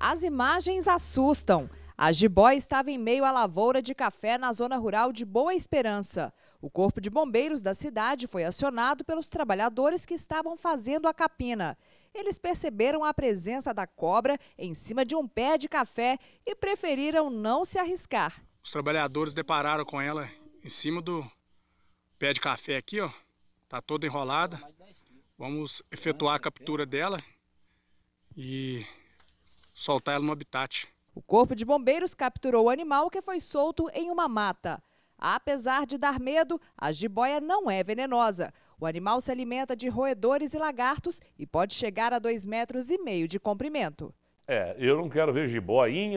As imagens assustam. A jibó estava em meio à lavoura de café na zona rural de Boa Esperança. O corpo de bombeiros da cidade foi acionado pelos trabalhadores que estavam fazendo a capina. Eles perceberam a presença da cobra em cima de um pé de café e preferiram não se arriscar. Os trabalhadores depararam com ela em cima do pé de café aqui, ó. Tá toda enrolada. Vamos efetuar a captura dela e soltar ela no habitat. O corpo de bombeiros capturou o animal que foi solto em uma mata. Apesar de dar medo, a jiboia não é venenosa. O animal se alimenta de roedores e lagartos e pode chegar a 2,5 metros e meio de comprimento. É, eu não quero ver jiboinha.